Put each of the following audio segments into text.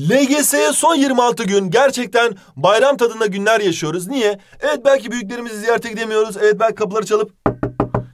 LGS'ye son 26 gün gerçekten bayram tadında günler yaşıyoruz. Niye? Evet belki büyüklerimizi ziyarete gidemiyoruz. Evet belki kapıları çalıp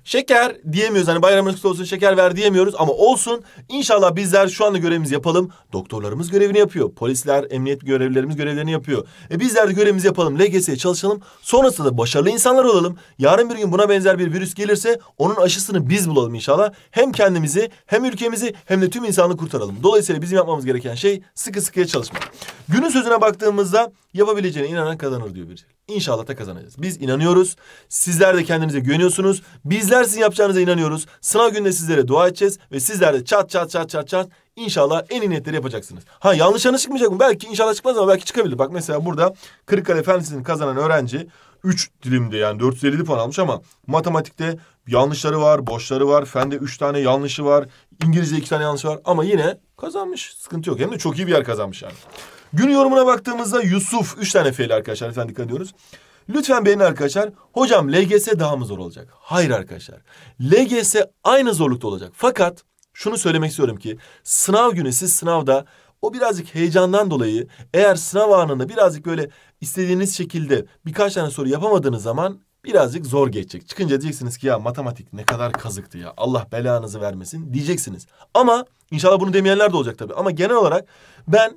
Şeker diyemiyoruz. Hani bayramınız olsun şeker ver diyemiyoruz ama olsun. İnşallah bizler şu anda görevimizi yapalım. Doktorlarımız görevini yapıyor. Polisler, emniyet görevlilerimiz görevlerini yapıyor. E bizler de görevimizi yapalım. LGS'ye çalışalım. Sonrasında da başarılı insanlar olalım. Yarın bir gün buna benzer bir virüs gelirse onun aşısını biz bulalım inşallah. Hem kendimizi hem ülkemizi hem de tüm insanlığı kurtaralım. Dolayısıyla bizim yapmamız gereken şey sıkı sıkıya çalışmak. Günün sözüne baktığımızda Yapabileceğine inanan kazanır diyor Bircel. İnşallah da kazanacağız. Biz inanıyoruz. Sizler de kendinize güveniyorsunuz. Bizler sizin yapacağınıza inanıyoruz. Sınav gününde sizlere dua edeceğiz. Ve sizler de çat çat çat çat çat İnşallah en iyi niyetleri yapacaksınız. Ha yanlış yanlış çıkmayacak mı? Belki inşallah çıkmaz ama belki çıkabilir. Bak mesela burada Kırıkkale Fen kazanan öğrenci 3 dilimde yani 450 puan almış ama matematikte yanlışları var, boşları var. Fende 3 tane yanlışı var. İngilizce 2 tane yanlışı var ama yine kazanmış. Sıkıntı yok. Hem de çok iyi bir yer kazanmış yani. Gün yorumuna baktığımızda Yusuf üç tane fiil arkadaşlar lütfen dikkat ediyoruz. Lütfen beğenin arkadaşlar. Hocam LGS daha mı zor olacak? Hayır arkadaşlar. LGS aynı zorlukta olacak. Fakat şunu söylemek istiyorum ki sınav günü siz sınavda o birazcık heyecandan dolayı eğer sınav anında birazcık böyle istediğiniz şekilde birkaç tane soru yapamadığınız zaman birazcık zor geçecek. Çıkınca diyeceksiniz ki ya matematik ne kadar kazıktı ya. Allah belanızı vermesin diyeceksiniz. Ama inşallah bunu demeyenler de olacak tabii. Ama genel olarak ben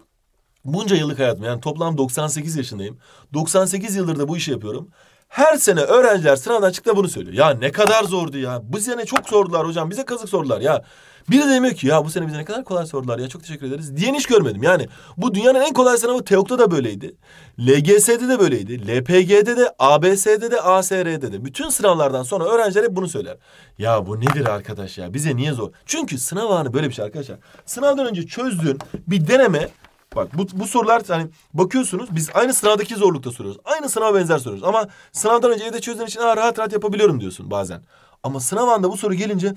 Bunca yıllık hayatım yani toplam 98 yaşındayım. 98 yıldır da bu işi yapıyorum. Her sene öğrenciler sınavdan çıktı bunu söylüyor. Ya ne kadar zordu ya. Bu sene çok sordular hocam. Bize kazık sordular ya. Biri de demiyor ki ya bu sene bize ne kadar kolay sordular ya. Çok teşekkür ederiz. Diyen hiç görmedim. Yani bu dünyanın en kolay sınavı TEOK'ta da böyleydi. LGS'de de böyleydi. LPG'de de, ABS'de de, ASR'de de. Bütün sınavlardan sonra öğrenciler hep bunu söyler. Ya bu nedir arkadaş ya? Bize niye zor? Çünkü sınav anı böyle bir şey arkadaşlar. Sınavdan önce çözdüğün bir deneme Bak bu, bu sorular hani bakıyorsunuz biz aynı sınavdaki zorlukta soruyoruz. Aynı sınava benzer soruyoruz. Ama sınavdan önce evde çözdüğün için Aa, rahat rahat yapabiliyorum diyorsun bazen. Ama sınav anda bu soru gelince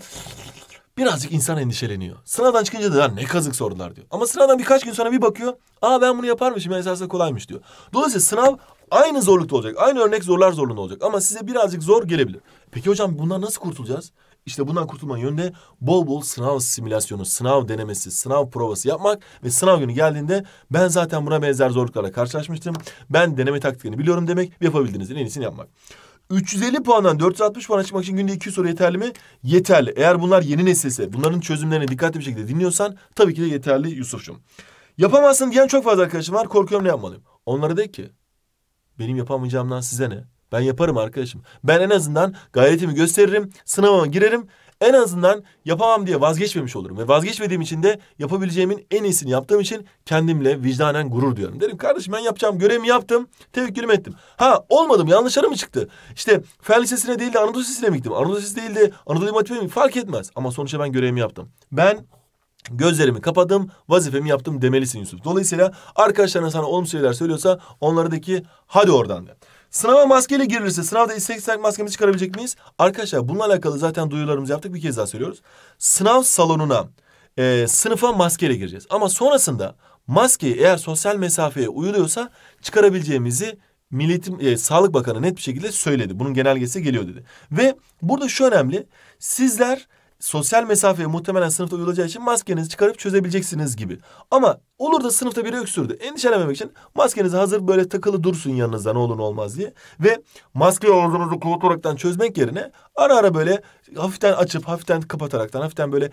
birazcık insan endişeleniyor. Sınavdan çıkınca da ne kazık sorular diyor. Ama sınavdan birkaç gün sonra bir bakıyor. Aa ben bunu yaparmışım ya esasında kolaymış diyor. Dolayısıyla sınav aynı zorlukta olacak. Aynı örnek zorlar zorluğunda olacak. Ama size birazcık zor gelebilir. Peki hocam bundan nasıl kurtulacağız? İşte bundan kurtulmanın yönünde bol bol sınav simülasyonu, sınav denemesi, sınav provası yapmak ve sınav günü geldiğinde ben zaten buna benzer zorluklarla karşılaşmıştım. Ben deneme taktiklerini biliyorum demek ve yapabildiğinizin en iyisini yapmak. 350 puandan 460 puana çıkmak için günde 2 soru yeterli mi? Yeterli. Eğer bunlar yeni nesilse, bunların çözümlerini dikkatli bir şekilde dinliyorsan tabii ki de yeterli Yusuf'cum. Yapamazsın diyen çok fazla arkadaşım var. Korkuyorum ne yapmalıyım? Onlara de ki benim yapamayacağımdan size ne? Ben yaparım arkadaşım. Ben en azından gayretimi gösteririm, sınavıma girerim. En azından yapamam diye vazgeçmemiş olurum. Ve vazgeçmediğim için de yapabileceğimin en iyisini yaptığım için kendimle vicdanen gurur duyarım. Derim kardeşim ben yapacağım görevimi yaptım, tevekkülümü ettim. Ha olmadım yanlışlara mı çıktı? İşte Fen Lisesi'ne değil de Anadolu Lisesi'ne mi gittim? Anadolu Lisesi değil de Anadolu Limatip'e mi? Fark etmez. Ama sonuçta ben görevimi yaptım. Ben Gözlerimi kapadım, vazifemi yaptım demelisin Yusuf. Dolayısıyla arkadaşlarına sana olumsuz şeyler söylüyorsa onlardaki hadi oradan de. Sınava maskeyle girilirse sınavda istatistiksel maskemizi çıkarabilecek miyiz? Arkadaşlar bununla alakalı zaten duyurularımızı yaptık bir kez daha söylüyoruz. Sınav salonuna e, sınıfa maskeyle gireceğiz. Ama sonrasında maskeyi eğer sosyal mesafeye uyuluyorsa çıkarabileceğimizi milletim e, Sağlık Bakanı net bir şekilde söyledi. Bunun genelgesi geliyor dedi. Ve burada şu önemli. Sizler sosyal mesafeye muhtemelen sınıfta uyulacağı için maskenizi çıkarıp çözebileceksiniz gibi. Ama olur da sınıfta biri öksürdü. Endişelenmemek için maskenizi hazır böyle takılı dursun yanınızda ne olur ne olmaz diye. Ve maskeyi ağzınızı kullanaraktan çözmek yerine ara ara böyle hafiften açıp hafiften kapataraktan hafiften böyle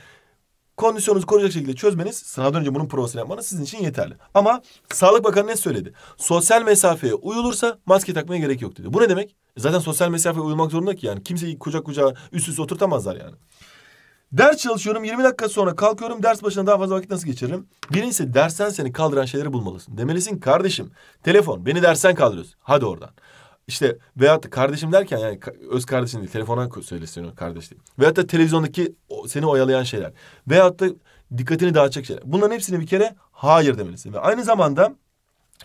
kondisyonunuzu koruyacak şekilde çözmeniz sınavdan önce bunun provasını yapmanız sizin için yeterli. Ama Sağlık Bakanı ne söyledi? Sosyal mesafeye uyulursa maske takmaya gerek yok dedi. Bu ne demek? E zaten sosyal mesafeye uyulmak zorunda ki yani kimseyi kucak kucağa üst üste oturtamazlar yani. Ders çalışıyorum 20 dakika sonra kalkıyorum ders başına daha fazla vakit nasıl geçiririm? Birincisi dersten seni kaldıran şeyleri bulmalısın. Demelisin kardeşim telefon beni dersten kaldırıyorsun. Hadi oradan. İşte veyahut da kardeşim derken yani öz kardeşin değil telefona söylesin kardeş değil. Veyahut da televizyondaki seni oyalayan şeyler. Veyahut da dikkatini dağıtacak şeyler. Bunların hepsini bir kere hayır demelisin. Ve aynı zamanda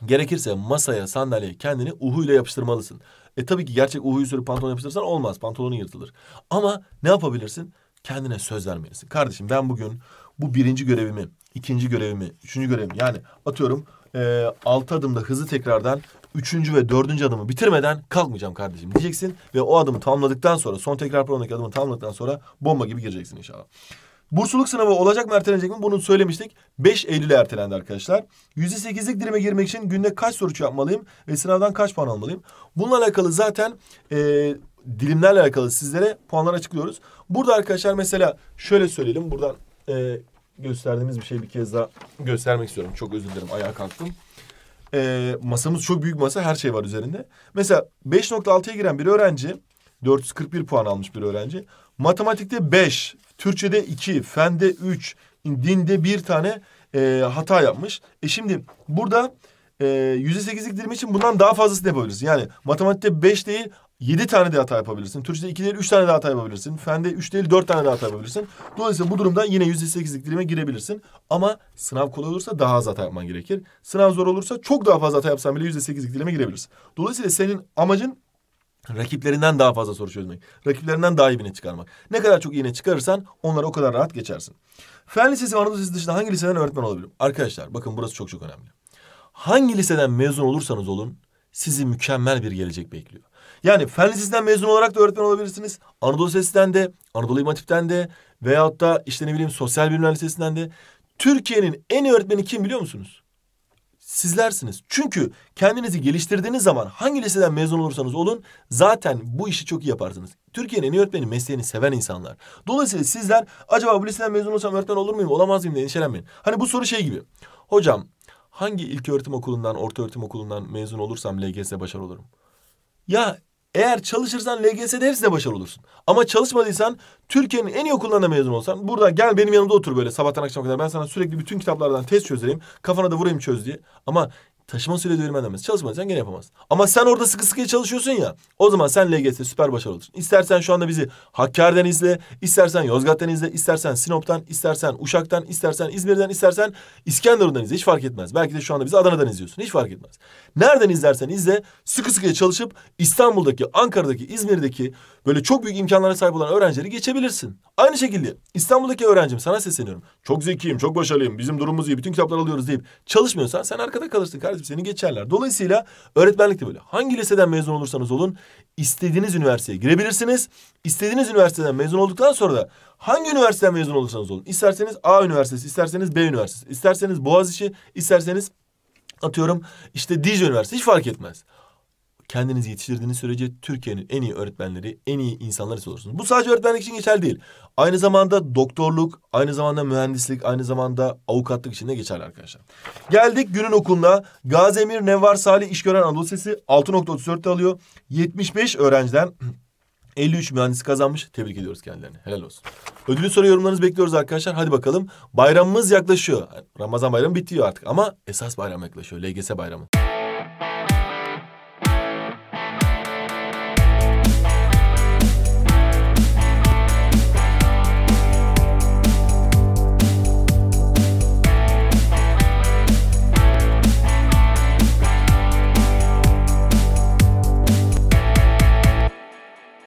gerekirse masaya sandalyeye kendini uhuyla yapıştırmalısın. E tabii ki gerçek uhuyu sürüp pantolon yapıştırırsan olmaz. Pantolonun yırtılır. Ama ne yapabilirsin? kendine söz vermelisin. Kardeşim ben bugün bu birinci görevimi, ikinci görevimi, üçüncü görevimi yani atıyorum e, altı adımda hızlı tekrardan üçüncü ve dördüncü adımı bitirmeden kalkmayacağım kardeşim diyeceksin. Ve o adımı tamamladıktan sonra son tekrar programdaki adımı tamamladıktan sonra bomba gibi gireceksin inşallah. Bursluluk sınavı olacak mı ertelenecek mi bunu söylemiştik. 5 Eylül'e ertelendi arkadaşlar. %8'lik dilime girmek için günde kaç soru yapmalıyım ve sınavdan kaç puan almalıyım? Bununla alakalı zaten e, dilimlerle alakalı sizlere puanlar açıklıyoruz. Burada arkadaşlar mesela şöyle söyleyelim. Buradan e, gösterdiğimiz bir şey bir kez daha göstermek istiyorum. Çok özür dilerim ayağa kalktım. E, masamız çok büyük masa her şey var üzerinde. Mesela 5.6'ya giren bir öğrenci 441 puan almış bir öğrenci. Matematikte 5, Türkçe'de 2, Fen'de 3, dinde bir tane e, hata yapmış. E şimdi burada e, %8'lik dilim için bundan daha fazlasını yapabiliriz. Yani matematikte 5 değil 7 tane de hata yapabilirsin. Türkçe'de 2 değil 3 tane de hata yapabilirsin. Fende 3 değil 4 tane de hata yapabilirsin. Dolayısıyla bu durumda yine %8'lik dilime girebilirsin. Ama sınav kolay olursa daha az hata yapman gerekir. Sınav zor olursa çok daha fazla hata yapsan bile %8'lik dilime girebilirsin. Dolayısıyla senin amacın rakiplerinden daha fazla soru çözmek. Rakiplerinden daha iyi bine çıkarmak. Ne kadar çok iyi iğne çıkarırsan onlara o kadar rahat geçersin. Fen Lisesi ve Anadolu Lisesi dışında hangi liseden öğretmen olabilirim? Arkadaşlar bakın burası çok çok önemli. Hangi liseden mezun olursanız olun sizi mükemmel bir gelecek bekliyor. Yani fen lisesinden mezun olarak da öğretmen olabilirsiniz. Anadolu Lisesi'nden de, Anadolu İmatip'ten de veyahut da işte ne bileyim Sosyal Bilimler Lisesi'nden de. Türkiye'nin en iyi öğretmeni kim biliyor musunuz? Sizlersiniz. Çünkü kendinizi geliştirdiğiniz zaman hangi liseden mezun olursanız olun zaten bu işi çok iyi yaparsınız. Türkiye'nin en iyi öğretmeni mesleğini seven insanlar. Dolayısıyla sizler acaba bu liseden mezun olursam öğretmen olur muyum olamaz mıyım diye endişelenmeyin. Hani bu soru şey gibi. Hocam hangi ilköğretim okulundan, ortaöğretim okulundan mezun olursam LGS başarılı olurum? Ya eğer çalışırsan LGS'de hepsine başarılı olursun. Ama çalışmadıysan Türkiye'nin en iyi okullarına mezun olsan burada gel benim yanımda otur böyle sabahtan akşama kadar ben sana sürekli bütün kitaplardan test çözeyim kafana da vurayım çöz diye. Ama Taşıma süreci öğrenmen demez. Çalışmayacaksın gene yapamaz. Ama sen orada sıkı sıkıya çalışıyorsun ya. O zaman sen LGS süper başarılı olursun. İstersen şu anda bizi Hakkari'den izle. istersen Yozgat'tan izle. istersen Sinop'tan. istersen Uşak'tan. istersen İzmir'den. istersen İskenderun'dan izle. Hiç fark etmez. Belki de şu anda bizi Adana'dan izliyorsun. Hiç fark etmez. Nereden izlersen izle. Sıkı sıkıya çalışıp İstanbul'daki, Ankara'daki, İzmir'deki böyle çok büyük imkanlara sahip olan öğrencileri geçebilirsin. Aynı şekilde İstanbul'daki öğrencim sana sesleniyorum. Çok zekiyim, çok başarılıyım. Bizim durumumuz iyi. Bütün kitaplar alıyoruz deyip çalışmıyorsan sen arkada kalırsın kardeşim geçerler, seni geçerler. Dolayısıyla öğretmenlik de böyle. Hangi liseden mezun olursanız olun istediğiniz üniversiteye girebilirsiniz. İstediğiniz üniversiteden mezun olduktan sonra da hangi üniversiteden mezun olursanız olun. isterseniz A Üniversitesi, isterseniz B Üniversitesi, isterseniz Boğaziçi, isterseniz atıyorum işte Dicle Üniversitesi hiç fark etmez kendinizi yetiştirdiğiniz sürece Türkiye'nin en iyi öğretmenleri, en iyi insanları siz olursunuz. Bu sadece öğretmenlik için geçerli değil. Aynı zamanda doktorluk, aynı zamanda mühendislik, aynı zamanda avukatlık için de geçerli arkadaşlar. Geldik günün okuluna. Gazemir Nevvar Salih İşgören Anadolu Sesi 6.34'te alıyor. 75 öğrenciden 53 mühendis kazanmış. Tebrik ediyoruz kendilerini. Helal olsun. Ödülü soru yorumlarınızı bekliyoruz arkadaşlar. Hadi bakalım. Bayramımız yaklaşıyor. Ramazan bayramı bitiyor artık ama esas bayram yaklaşıyor. LGS bayramı.